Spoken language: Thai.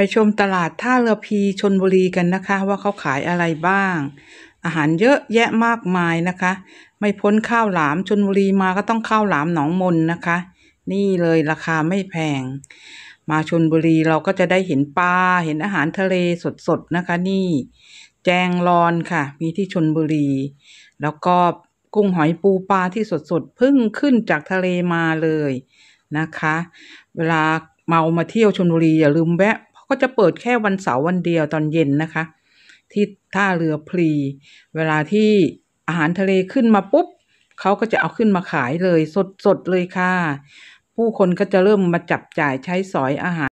ไปชมตลาดท่าเรือพีชนบุรีกันนะคะ ว่าเขาขายอะไรบ้าง อาหารเยอะแยะมากมายนะคะ ไม่พ้นข้าวหลามชนบุรีมาก็ต้องข้าวหลามหนองมนนะคะ นี่เลยราคาไม่แพง มาชนบุรีเราก็จะได้เห็นปลาเห็นอาหารทะเลสดสดนะคะ นี่แจงรอนค่ะมีที่ชนบุรี แล้วก็กุ้งหอยปูปลาที่สดสดพึ่งขึ้นจากทะเลมาเลยนะคะ เวลาเมามาเที่ยวชนบุรีอย่าลืมแวะก็จะเปิดแค่วันเสาร์วันเดียวตอนเย็นนะคะ ที่ท่าเรือพลี เวลาที่อาหารทะเลขึ้นมาปุ๊บเขาก็จะเอาขึ้นมาขายเลยสดๆเลยค่ะ ผู้คนก็จะเริ่มมาจับจ่ายใช้สอยอาหาร